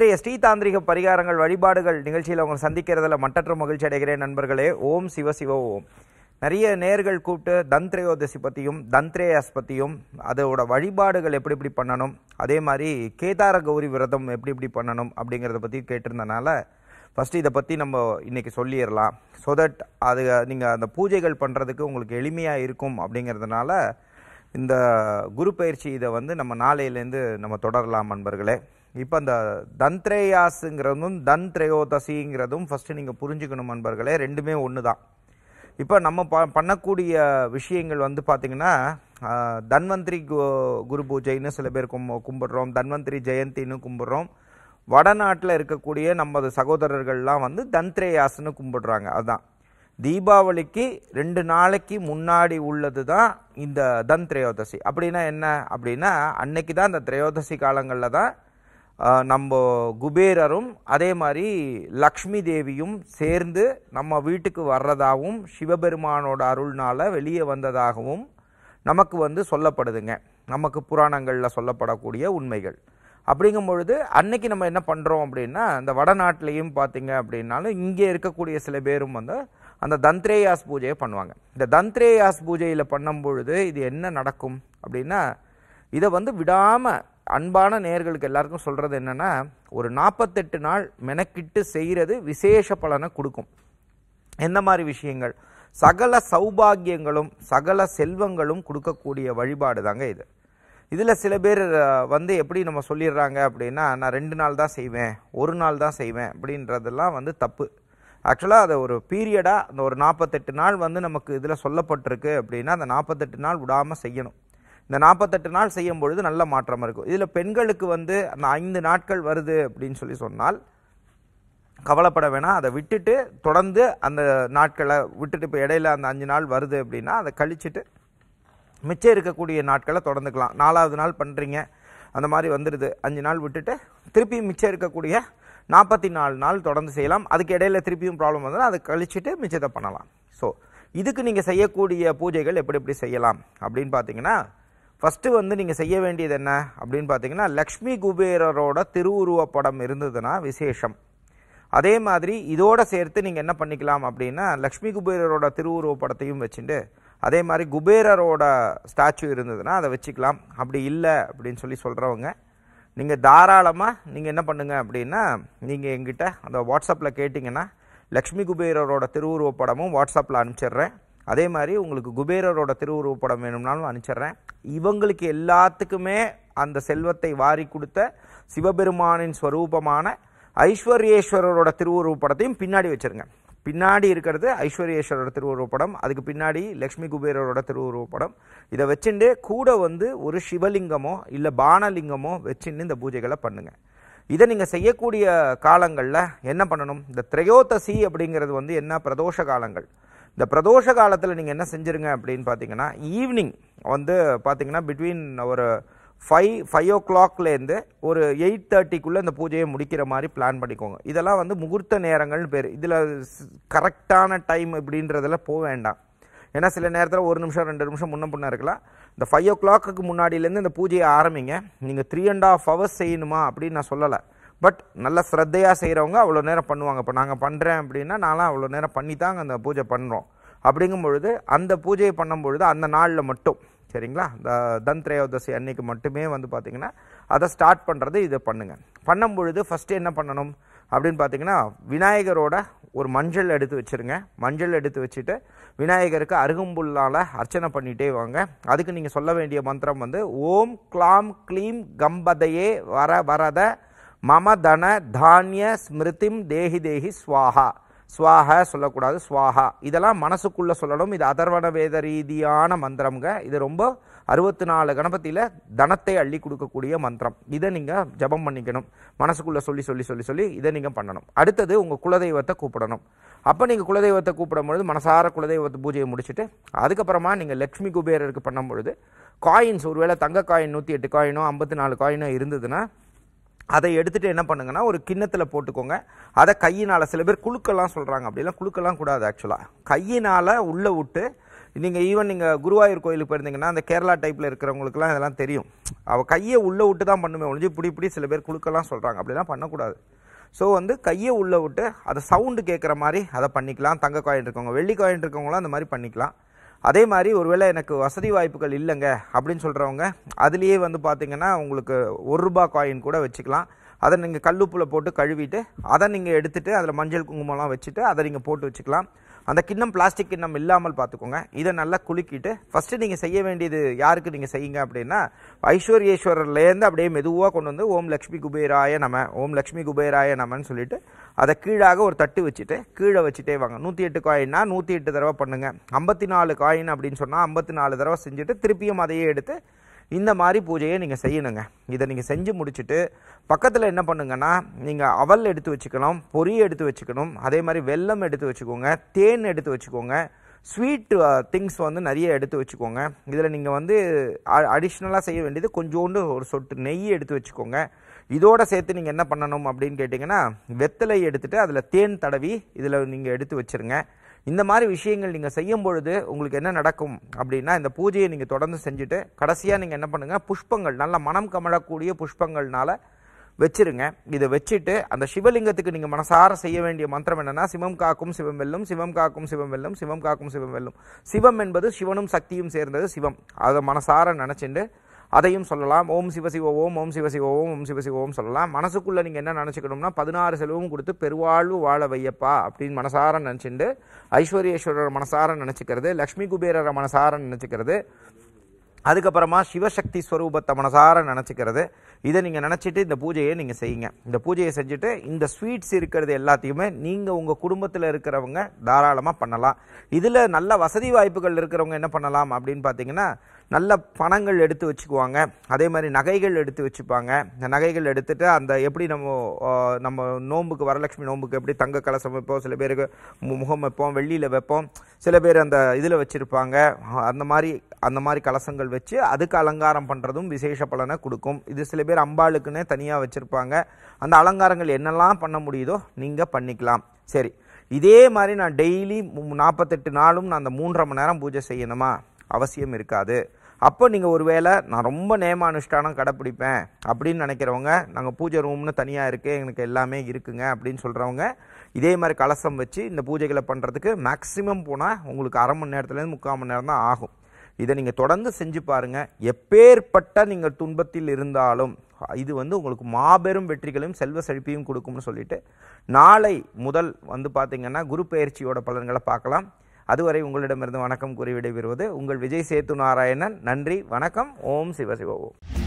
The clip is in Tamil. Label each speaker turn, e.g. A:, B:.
A: இன்றைய தாந்திரிக பரிகாரங்கள் வழிபாடுகள் நிகழ்ச்சியில் அவங்க சந்திக்கிறதுல மட்டற்ற மகிழ்ச்சி அடைகிறேன் நண்பர்களே ஓம் சிவ சிவ ஓம் நிறைய நேர்கள் கூப்பிட்டு தந்திரயோதசி பற்றியும் தந்திரேயாஸ் பற்றியும் அதோட வழிபாடுகள் எப்படி எப்படி பண்ணணும் அதே மாதிரி கேதார கௌரி விரதம் எப்படி எப்படி பண்ணணும் அப்படிங்கிறத பற்றி கேட்டிருந்தனால ஃபஸ்ட்டு இதை பற்றி நம்ம இன்றைக்கி சொல்லிடலாம் ஸோ தட் அது நீங்கள் அந்த பூஜைகள் பண்ணுறதுக்கு உங்களுக்கு எளிமையாக இருக்கும் அப்படிங்கிறதுனால இந்த குரு பயிற்சி இதை வந்து நம்ம நாளையிலேருந்து நம்ம தொடரலாம் நண்பர்களே இப்போ அந்த தந்த்ரேயாஸுங்கிறதும் தந்த்ரயோதசிங்கிறதும் ஃபஸ்ட்டு நீங்கள் புரிஞ்சுக்கணும் நண்பர்களே ரெண்டுமே ஒன்று தான் இப்போ நம்ம ப பண்ணக்கூடிய விஷயங்கள் வந்து பார்த்திங்கன்னா தன்வந்திரி கு குரு பூஜைன்னு சில பேர் கும் கும்பிட்றோம் தன்வந்திரி ஜெயந்தின்னு கும்பிட்றோம் வடநாட்டில் இருக்கக்கூடிய நமது சகோதரர்கள்லாம் வந்து தந்த்ரேயாஸ்னு கும்பிடுறாங்க அதுதான் தீபாவளிக்கு ரெண்டு நாளைக்கு முன்னாடி உள்ளது தான் இந்த தன் திரையோதசி அப்படின்னா என்ன அப்படின்னா அன்னைக்கு தான் இந்த திரையோதசி காலங்களில் தான் நம்ம குபேரரும் அதே மாதிரி லக்ஷ்மி தேவியும் சேர்ந்து நம்ம வீட்டுக்கு வர்றதாகவும் சிவபெருமானோட அருள்னால் வெளியே வந்ததாகவும் நமக்கு வந்து சொல்லப்படுதுங்க நமக்கு புராணங்களில் சொல்லப்படக்கூடிய உண்மைகள் அப்படிங்கும் பொழுது அன்னைக்கு நம்ம என்ன பண்ணுறோம் அப்படின்னா இந்த வடநாட்டிலையும் பார்த்தீங்க அப்படின்னாலும் இங்கே இருக்கக்கூடிய சில பேரும் வந்து அந்த தந்த்ரேயாஸ் பூஜையை பண்ணுவாங்க இந்த தந்த்ரேயாஸ் பூஜையில் பண்ணும் பொழுது இது என்ன நடக்கும் அப்படின்னா இதை வந்து விடாமல் அன்பான நேர்களுக்கு எல்லாருக்கும் சொல்கிறது என்னென்னா ஒரு நாற்பத்தெட்டு நாள் மெனக்கிட்டு செய்கிறது விசேஷ பலனை கொடுக்கும் எந்த மாதிரி விஷயங்கள் சகல சௌபாகியங்களும் சகல செல்வங்களும் கொடுக்கக்கூடிய வழிபாடு தாங்க இது இதில் சில பேர் வந்து எப்படி நம்ம சொல்லிடுறாங்க அப்படின்னா நான் ரெண்டு நாள் தான் செய்வேன் ஒரு நாள் தான் செய்வேன் அப்படின்றதெல்லாம் வந்து தப்பு ஆக்சுவலாக அதை ஒரு பீரியடாக அந்த ஒரு நாற்பத்தெட்டு நாள் வந்து நமக்கு இதில் சொல்லப்பட்டிருக்கு அப்படின்னா அந்த நாற்பத்தெட்டு நாள் விடாமல் செய்யணும் இந்த நாற்பத்தெட்டு நாள் செய்யும் பொழுது நல்ல மாற்றம் இருக்கும் இதில் பெண்களுக்கு வந்து அந்த ஐந்து நாட்கள் வருது அப்படின்னு சொல்லி சொன்னால் கவலைப்பட வேணாம் அதை விட்டுட்டு தொடர்ந்து அந்த நாட்களை விட்டுட்டு இப்போ இடையில அந்த அஞ்சு நாள் வருது அப்படின்னா அதை கழிச்சுட்டு மிச்சம் இருக்கக்கூடிய நாட்களை தொடர்ந்துக்கலாம் நாலாவது நாள் பண்ணுறீங்க அந்த மாதிரி வந்துடுது அஞ்சு நாள் விட்டுட்டு திருப்பியும் மிச்சம் இருக்கக்கூடிய நாற்பத்தி நாலு நாள் தொடர்ந்து செய்யலாம் அதுக்கு இடையில திருப்பியும் ப்ராப்ளம் வந்தால் அதை கழிச்சுட்டு மிச்சத்தை பண்ணலாம் ஸோ இதுக்கு நீங்கள் செய்யக்கூடிய பூஜைகள் எப்படி எப்படி செய்யலாம் அப்படின்னு பார்த்தீங்கன்னா ஃபஸ்ட்டு வந்து நீங்கள் செய்ய வேண்டியது என்ன அப்படின்னு பார்த்தீங்கன்னா லக்ஷ்மி குபேரரோட திருவுருவப்படம் இருந்ததுன்னா விசேஷம் அதே மாதிரி இதோட சேர்த்து நீங்கள் என்ன பண்ணிக்கலாம் அப்படின்னா லக்ஷ்மி குபேரரோட திருவுருவப்படத்தையும் வச்சுட்டு அதே மாதிரி குபேரரோட ஸ்டாச்சு இருந்ததுன்னா அதை வச்சுக்கலாம் அப்படி இல்லை அப்படின்னு சொல்லி சொல்கிறவங்க நீங்கள் தாராளமாக நீங்கள் என்ன பண்ணுங்கள் அப்படின்னா நீங்கள் எங்கிட்ட அந்த வாட்ஸ்அப்பில் கேட்டிங்கன்னா லக்ஷ்மி குபேரரோட திருவுருவப்படமும் வாட்ஸ்அப்பில் அனுப்பிச்சிடுறேன் அதே மாதிரி உங்களுக்கு குபேரரோட திருவுருவப்படம் வேணும்னாலும் அனுப்பிச்சிட்றேன் இவங்களுக்கு எல்லாத்துக்குமே அந்த செல்வத்தை வாரி கொடுத்த சிவபெருமானின் ஸ்வரூபமான ஐஸ்வர்யேஸ்வரரோட திருவுருவப்படத்தையும் பின்னாடி வச்சுருங்க பின்னாடி இருக்கிறது ஐஸ்வர்யேஸ்வரோட திருவுருவப்படம் அதுக்கு பின்னாடி லக்ஷ்மி குபேரரோட திருவுருவப்படம் இதை வச்சுட்டு கூட வந்து ஒரு சிவலிங்கமோ இல்லை பானலிங்கமோ வச்சுட்டு இந்த பூஜைகளை பண்ணுங்கள் இதை நீங்கள் செய்யக்கூடிய காலங்களில் என்ன பண்ணணும் இந்த திரையோதசி அப்படிங்கிறது வந்து என்ன பிரதோஷ காலங்கள் இந்த பிரதோஷ காலத்தில் நீங்கள் என்ன செஞ்சுருங்க அப்படின்னு பார்த்தீங்கன்னா ஈவினிங் வந்து பார்த்தீங்கன்னா பிட்வீன் ஒரு ஃபைவ் ஃபைவ் ஓ கிளாக்லேருந்து ஒரு எயிட் தேர்ட்டிக்குள்ளே இந்த பூஜையை முடிக்கிற மாதிரி பிளான் பண்ணிக்கோங்க இதெல்லாம் வந்து முகூர்த்த நேரங்கள்னு பேர் இதில் கரெக்டான டைம் இப்படின்றதில் போக வேண்டாம் ஏன்னா சில நேரத்தில் ஒரு நிமிஷம் ரெண்டு நிமிஷம் முன்ன பின்ன இருக்கலாம் இந்த ஃபைவ் ஓ கிளாக்கு முன்னாடியிலேருந்து இந்த பூஜையை ஆரம்பிங்க நீங்கள் த்ரீ அண்ட் ஆஃப் ஹவர்ஸ் செய்யணுமா அப்படின்னு நான் சொல்லலை பட் நல்ல ஸ்ரத்தையாக செய்கிறவங்க அவ்வளோ நேரம் பண்ணுவாங்க இப்போ நாங்கள் பண்ணுறேன் அப்படின்னா நான்லாம் அவ்வளோ நேரம் பண்ணி தாங்க அந்த பூஜை பண்ணுறோம் அப்படிங்கும் பொழுது அந்த பூஜையை பண்ணும் பொழுது அந்த நாளில் மட்டும் சரிங்களா இந்த தந்திரயோதசி அன்னைக்கு மட்டுமே வந்து பார்த்திங்கன்னா அதை ஸ்டார்ட் பண்ணுறது இதை பண்ணுங்கள் பண்ணும் பொழுது ஃபஸ்ட்டு என்ன பண்ணணும் அப்படின்னு பார்த்தீங்கன்னா விநாயகரோட ஒரு மஞ்சள் எடுத்து வச்சுருங்க மஞ்சள் எடுத்து வச்சுட்டு விநாயகருக்கு அருகம்புல்லால் அர்ச்சனை பண்ணிகிட்டே வாங்க அதுக்கு நீங்கள் சொல்ல வேண்டிய மந்திரம் வந்து ஓம் கிளாம் க்ளீம் கம்பதையே வர வரத மம தன தானிய ஸ்மிருதிம் தேஹி தேஹி ஸ்வாஹா ஸ்வாக சொல்லக்கூடாது ஸ்வாஹா இதெல்லாம் மனசுக்குள்ளே சொல்லணும் இது அதர்வண வேத ரீதியான மந்திரம்ங்க இது ரொம்ப அறுபத்தி நாலு கணபதியில் தனத்தை அள்ளி கொடுக்கக்கூடிய மந்திரம் இதை நீங்கள் ஜபம் பண்ணிக்கணும் மனசுக்குள்ளே சொல்லி சொல்லி சொல்லி சொல்லி இதை நீங்கள் பண்ணணும் அடுத்தது உங்கள் குலதெய்வத்தை கூப்பிடணும் அப்போ நீங்கள் குலதெய்வத்தை கூப்பிடும்பொழுது மனசார குலதெய்வத்தை பூஜையை முடிச்சுட்டு அதுக்கப்புறமா நீங்கள் லக்ஷ்மி குபேரருக்கு பண்ணும்பொழுது காயின்ஸ் ஒருவேளை தங்க காயின் நூற்றி எட்டு காயினோ ஐம்பத்தி நாலு காயினோ இருந்ததுன்னா அதை எடுத்துட்டு என்ன பண்ணுங்கன்னா ஒரு கிண்ணத்தில் போட்டுக்கோங்க அதை கையினால் சில பேர் குழுக்கெல்லாம் சொல்கிறாங்க அப்படிலாம் குழுக்கெல்லாம் கூடாது ஆக்சுவலாக கையினால் உள்ளே விட்டு நீங்கள் ஈவன் நீங்கள் குருவாயூர் கோயிலுக்கு போயிருந்தீங்கன்னா அந்த கேரளா டைப்பில் இருக்கிறவங்களுக்குலாம் இதெல்லாம் தெரியும் அவள் கையை உள்ளே விட்டு தான் பண்ணுமே ஒழிஞ்சு பிடி பிடி சில பேர் குழுக்கெல்லாம் சொல்கிறாங்க அப்படிலாம் பண்ணக்கூடாது ஸோ வந்து கையை உள்ளே விட்டு அதை சவுண்டு கேட்குற மாதிரி அதை பண்ணிக்கலாம் தங்க காயின் இருக்கவங்க வெள்ளி காயின் இருக்கவங்களாம் அந்த மாதிரி பண்ணிக்கலாம் அதே மாதிரி ஒருவேளை எனக்கு வசதி வாய்ப்புகள் இல்லைங்க அப்படின்னு சொல்கிறவங்க அதுலேயே வந்து பார்த்திங்கன்னா உங்களுக்கு ஒரு ரூபா காயின் கூட வச்சுக்கலாம் அதை நீங்கள் கல்லுப்பில் போட்டு கழுவிட்டு அதை நீங்கள் எடுத்துகிட்டு அதில் மஞ்சள் குங்குமம்லாம் வச்சுட்டு அதை நீங்கள் போட்டு வச்சுக்கலாம் அந்த கிண்ணம் பிளாஸ்டிக் கிண்ணம் இல்லாமல் பார்த்துக்கோங்க இதை நல்லா குலுக்கிட்டு ஃபஸ்ட்டு நீங்கள் செய்ய வேண்டியது யாருக்கு நீங்கள் செய்யுங்க அப்படின்னா ஐஸ்வர்யேஸ்வரர்லேருந்து அப்படியே மெதுவாக கொண்டு வந்து ஓம் லக்ஷ்மி குபேராய நம ஓம் லக்ஷ்மி குபேராய நமன்னு சொல்லிட்டு அதை கீழாக ஒரு தட்டு வச்சுட்டு கீழே வச்சுட்டே வாங்க நூற்றி எட்டு காயின்னா நூற்றி எட்டு தடவை பண்ணுங்கள் ஐம்பத்தி நாலு காயின் அப்படின்னு சொன்னால் ஐம்பத்தி நாலு தடவை செஞ்சுட்டு திருப்பியும் அதையே எடுத்து இந்த மாதிரி பூஜையை நீங்கள் செய்யணுங்க இதை நீங்கள் செஞ்சு முடிச்சுட்டு பக்கத்தில் என்ன பண்ணுங்கன்னா நீங்கள் அவல் எடுத்து வச்சுக்கணும் பொறி எடுத்து வச்சுக்கணும் அதே மாதிரி வெல்லம் எடுத்து வச்சுக்கோங்க தேன் எடுத்து வச்சுக்கோங்க ஸ்வீட்டு திங்ஸ் வந்து நிறைய எடுத்து வச்சுக்கோங்க இதில் நீங்கள் வந்து அடிஷ்னலாக செய்ய வேண்டியது கொஞ்சோண்டு ஒரு சொட்டு நெய் எடுத்து வச்சுக்கோங்க இதோட சேர்த்து நீங்கள் என்ன பண்ணணும் அப்படின்னு கேட்டிங்கன்னா வெத்தலை எடுத்துகிட்டு அதில் தேன் தடவி இதில் நீங்கள் எடுத்து வச்சுருங்க இந்த மாதிரி விஷயங்கள் நீங்கள் செய்யும் பொழுது உங்களுக்கு என்ன நடக்கும் அப்படின்னா இந்த பூஜையை நீங்கள் தொடர்ந்து செஞ்சுட்டு கடைசியாக நீங்கள் என்ன பண்ணுங்கள் புஷ்பங்கள் நல்ல மனம் கமழக்கூடிய புஷ்பங்கள்னால வச்சிருங்க இதை வச்சுட்டு அந்த சிவலிங்கத்துக்கு நீங்கள் மனசார செய்ய வேண்டிய மந்திரம் என்னன்னா சிவம் காக்கும் சிவம் வெல்லும் சிவம் காக்கும் சிவம் வெல்லும் சிவம் காக்கும் சிவம் வெல்லும் சிவம் என்பது சிவனும் சக்தியும் சேர்ந்தது சிவம் அதை மனசார நினச்சிட்டு அதையும் சொல்லலாம் ஓம் சிவசிவோம் ஓம் ஓம் ஓம் ஓம் சொல்லலாம் மனசுக்குள்ளே நீங்கள் என்ன நினச்சிக்கணும்னா பதினாறு செலவும் கொடுத்து பெருவாழ்வு வாழ வையப்பா அப்படின்னு மனசார நினச்சிண்டு ஐஸ்வர்யேஸ்வரர் மனசார நினச்சிக்கிறது லக்ஷ்மி குபேரரை மனசார நினச்சிக்கிறது அதுக்கப்புறமா சிவசக்தி ஸ்வரூபத்தை மனசார நினச்சிக்கிறது இதை நீங்கள் நினச்சிட்டு இந்த பூஜையை நீங்கள் செய்யுங்க இந்த பூஜையை செஞ்சுட்டு இந்த ஸ்வீட்ஸ் இருக்கிறது எல்லாத்தையுமே நீங்கள் உங்கள் குடும்பத்தில் இருக்கிறவங்க தாராளமாக பண்ணலாம் இதில் நல்ல வசதி வாய்ப்புகள் இருக்கிறவங்க என்ன பண்ணலாம் அப்படின்னு பார்த்தீங்கன்னா நல்ல பணங்கள் எடுத்து வச்சுக்குவாங்க அதே மாதிரி நகைகள் எடுத்து வச்சுப்பாங்க இந்த நகைகள் எடுத்துகிட்டு அந்த எப்படி நம்ம நம்ம நோம்புக்கு வரலட்சுமி நோம்புக்கு எப்படி தங்க கலசம் வைப்போம் சில பேருக்கு முகம் வைப்போம் வெள்ளியில் வைப்போம் சில பேர் அந்த இதில் வச்சுருப்பாங்க அந்த மாதிரி அந்த மாதிரி கலசங்கள் வச்சு அதுக்கு அலங்காரம் பண்ணுறதும் விசேஷ பலனை கொடுக்கும் இது சில பேர் அம்பாளுக்குன்னே தனியாக வச்சுருப்பாங்க அந்த அலங்காரங்கள் என்னெல்லாம் பண்ண முடியுதோ நீங்கள் பண்ணிக்கலாம் சரி இதே மாதிரி நான் டெய்லி நாற்பத்தெட்டு நாளும் நான் அந்த மூன்றரை மணி நேரம் பூஜை செய்யணுமா அவசியம் இருக்காது அப்போ நீங்கள் ஒரு வேளை நான் ரொம்ப நேம அனுஷ்டானம் கடைப்பிடிப்பேன் அப்படின்னு நினைக்கிறவங்க நாங்கள் பூஜை ரூம்னு தனியாக இருக்குது எங்களுக்கு எல்லாமே இருக்குங்க அப்படின்னு சொல்கிறவங்க இதே மாதிரி கலசம் வச்சு இந்த பூஜைகளை பண்ணுறதுக்கு மேக்ஸிமம் போனால் உங்களுக்கு அரை மணி நேரத்துலேருந்து முக்கால் மணி நேரம் தான் ஆகும் இதை நீங்கள் தொடர்ந்து செஞ்சு பாருங்கள் எப்பேற்பட்ட நீங்கள் துன்பத்தில் இருந்தாலும் இது வந்து உங்களுக்கு மாபெரும் வெற்றிகளையும் செல்வ செழிப்பையும் கொடுக்கும்னு சொல்லிட்டு நாளை முதல் வந்து பார்த்திங்கன்னா குரு பயிற்சியோட பலன்களை பார்க்கலாம் அதுவரை உங்களிடமிருந்து வணக்கம் கூறி விடைபெறுவது உங்கள் விஜய் சேத்து நாராயணன் நன்றி வணக்கம் ஓம் சிவசிவோம்